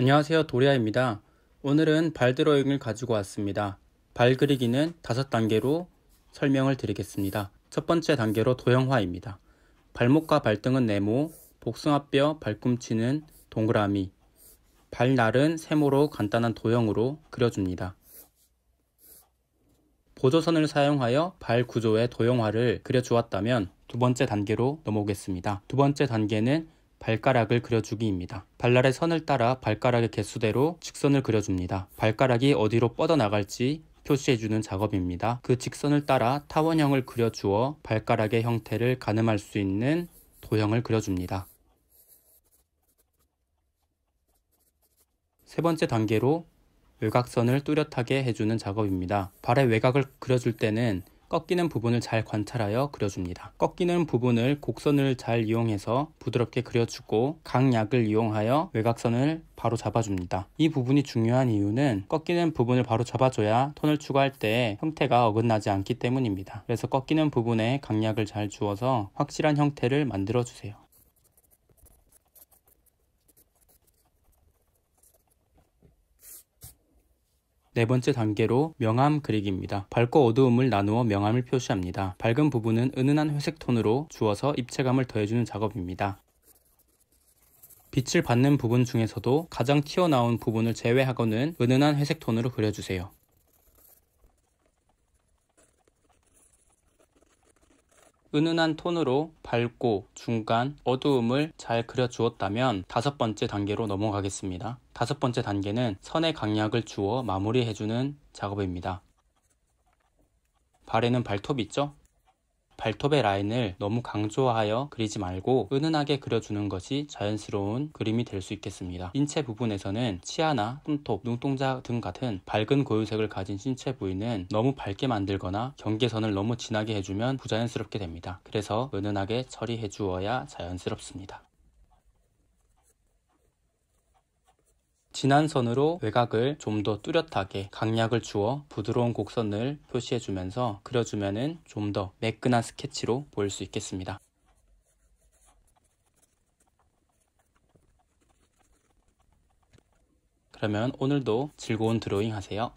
안녕하세요 도리아입니다. 오늘은 발드로잉을 가지고 왔습니다. 발 그리기는 다섯 단계로 설명을 드리겠습니다. 첫 번째 단계로 도형화입니다. 발목과 발등은 네모, 복숭아뼈, 발꿈치는 동그라미, 발날은 세모로 간단한 도형으로 그려줍니다. 보조선을 사용하여 발 구조의 도형화를 그려주었다면 두 번째 단계로 넘어오겠습니다. 두 번째 단계는 발가락을 그려주기입니다. 발날의 선을 따라 발가락의 개수대로 직선을 그려줍니다. 발가락이 어디로 뻗어나갈지 표시해주는 작업입니다. 그 직선을 따라 타원형을 그려주어 발가락의 형태를 가늠할 수 있는 도형을 그려줍니다. 세 번째 단계로 외곽선을 뚜렷하게 해주는 작업입니다. 발의 외곽을 그려줄 때는 꺾이는 부분을 잘 관찰하여 그려줍니다. 꺾이는 부분을 곡선을 잘 이용해서 부드럽게 그려주고 각약을 이용하여 외곽선을 바로 잡아줍니다. 이 부분이 중요한 이유는 꺾이는 부분을 바로 잡아줘야 톤을 추가할 때 형태가 어긋나지 않기 때문입니다. 그래서 꺾이는 부분에 강약을 잘 주어서 확실한 형태를 만들어주세요. 네 번째 단계로 명암 그리기입니다. 밝고 어두움을 나누어 명암을 표시합니다. 밝은 부분은 은은한 회색 톤으로 주어서 입체감을 더해주는 작업입니다. 빛을 받는 부분 중에서도 가장 튀어나온 부분을 제외하고는 은은한 회색 톤으로 그려주세요. 은은한 톤으로 밝고 중간 어두움을 잘 그려주었다면 다섯 번째 단계로 넘어가겠습니다. 다섯 번째 단계는 선의 강약을 주어 마무리해주는 작업입니다. 발에는 발톱 있죠? 발톱의 라인을 너무 강조하여 그리지 말고 은은하게 그려주는 것이 자연스러운 그림이 될 수 있겠습니다. 인체 부분에서는 치아나 손톱, 눈동자 등 같은 밝은 고유색을 가진 신체 부위는 너무 밝게 만들거나 경계선을 너무 진하게 해주면 부자연스럽게 됩니다. 그래서 은은하게 처리해 주어야 자연스럽습니다. 진한 선으로 외곽을 좀 더 뚜렷하게 강약을 주어 부드러운 곡선을 표시해주면서 그려주면 좀더 매끈한 스케치로 보일 수 있겠습니다. 그러면 오늘도 즐거운 드로잉 하세요.